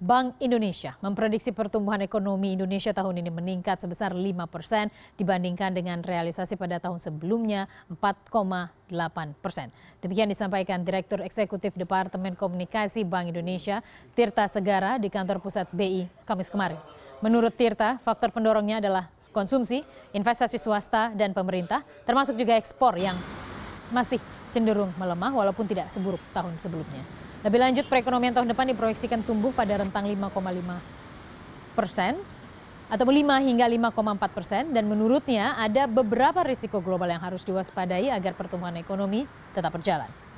Bank Indonesia memprediksi pertumbuhan ekonomi Indonesia tahun ini meningkat sebesar 5 persen dibandingkan dengan realisasi pada tahun sebelumnya 4,8 persen. Demikian disampaikan Direktur Eksekutif Departemen Komunikasi Bank Indonesia, Tirta Segara di kantor pusat BI Kamis kemarin. Menurut Tirta, faktor pendorongnya adalah konsumsi, investasi swasta dan pemerintah, termasuk juga ekspor yang masih cenderung melemah walaupun tidak seburuk tahun sebelumnya. Lebih lanjut, perekonomian tahun depan diproyeksikan tumbuh pada rentang 5,5 persen atau 5 hingga 5,4 persen dan menurutnya ada beberapa risiko global yang harus diwaspadai agar pertumbuhan ekonomi tetap berjalan.